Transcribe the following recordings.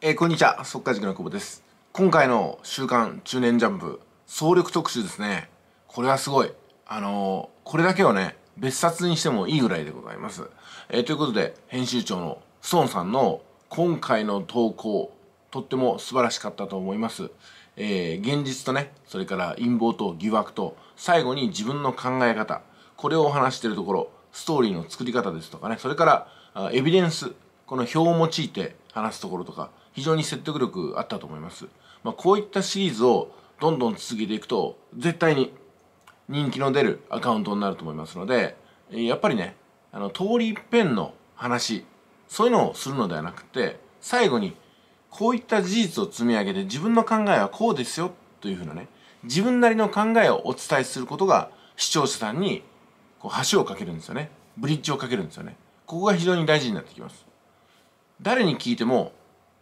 えー、こんにちは、速稼塾の久保です。今回の週刊中年ジャンプ、総力特集ですね。これはすごい。あのー、これだけをね、別冊にしてもいいぐらいでございます。えー、ということで、編集長のストーンさんの今回の投稿、とっても素晴らしかったと思います。え現実とね、それから陰謀と疑惑と、最後に自分の考え方、これを話しているところ、ストーリーの作り方ですとかね、それから、エビデンス、この表を用いて、話すところとか非常に説得力あったと思います、まあ、こういったシリーズをどんどん続けていくと絶対に人気の出るアカウントになると思いますのでやっぱりねあの通り一遍の話そういうのをするのではなくて最後にこういった事実を積み上げて自分の考えはこうですよというふうなね自分なりの考えをお伝えすることが視聴者さんにこう橋を架けるんですよねブリッジをかけるんですよねここが非常に大事になってきます誰に聞いても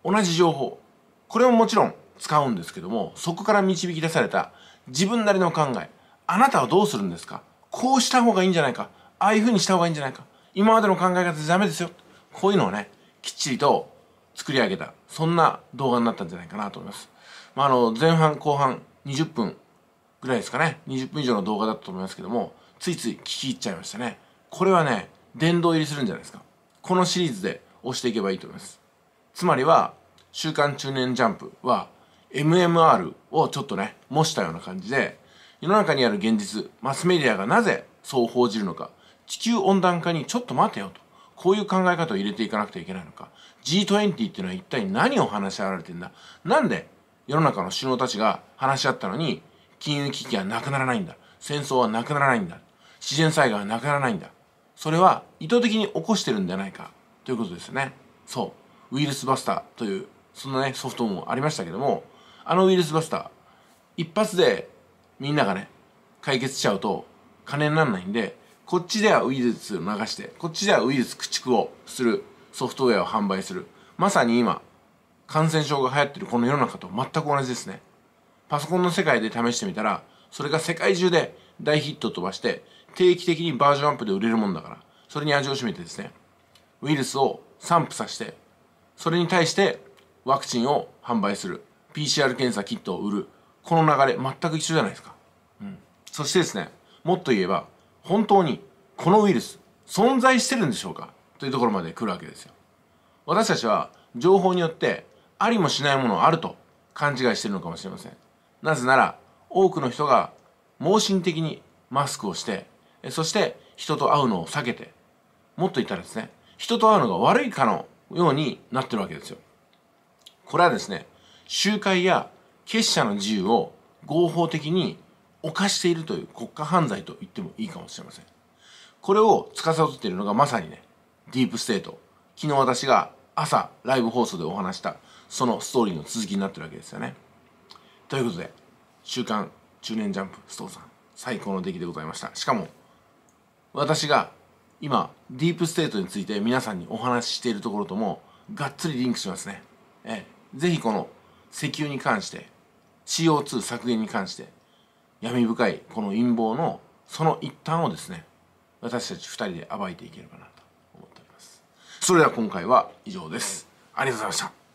同じ情報これももちろん使うんですけどもそこから導き出された自分なりの考えあなたはどうするんですかこうした方がいいんじゃないかああいうふうにした方がいいんじゃないか今までの考え方でダメですよこういうのをねきっちりと作り上げたそんな動画になったんじゃないかなと思います、まあ、あの前半後半20分ぐらいですかね20分以上の動画だったと思いますけどもついつい聞き入っちゃいましたねこれはね殿堂入りするんじゃないですかこのシリーズで押していけばいいと思いますつまりは「週刊中年ジャンプ」は MMR をちょっとね模したような感じで世の中にある現実マスメディアがなぜそう報じるのか地球温暖化にちょっと待てよとこういう考え方を入れていかなくてはいけないのか G20 っていうのは一体何を話し合われてんだなんで世の中の首脳たちが話し合ったのに金融危機はなくならないんだ戦争はなくならないんだ自然災害はなくならないんだそれは意図的に起こしてるんじゃないかということですね。そう。ウイルスバスターという、そんなね、ソフトもありましたけども、あのウイルスバスター、一発でみんながね、解決しちゃうと金にならないんで、こっちではウイルスを流して、こっちではウイルス駆逐をするソフトウェアを販売する。まさに今、感染症が流行ってるこの世の中と全く同じですね。パソコンの世界で試してみたら、それが世界中で大ヒット飛ばして、定期的にバージョンアップで売れるもんだから、それに味を占めてですね、ウイルスを散布させてそれに対してワクチンを販売する PCR 検査キットを売るこの流れ全く一緒じゃないですか、うん、そしてですねもっと言えば本当にこのウイルス存在してるんでしょうかというところまで来るわけですよ私たちは情報によってありもしないものあると勘違いしてるのかもしれませんなぜなら多くの人が盲信的にマスクをしてそして人と会うのを避けてもっと言ったらですね人と会うのが悪いかのようになってるわけですよ。これはですね、集会や結社の自由を合法的に犯しているという国家犯罪と言ってもいいかもしれません。これを司っているのがまさにね、ディープステート。昨日私が朝ライブ放送でお話したそのストーリーの続きになってるわけですよね。ということで、週刊中年ジャンプストーさん、最高の出来でございました。しかも、私が今ディープステートについて皆さんにお話ししているところともがっつりリンクしますねええぜひこの石油に関して CO2 削減に関して闇深いこの陰謀のその一端をですね私たち2人で暴いていければなと思っておりますそれでは今回は以上ですありがとうございました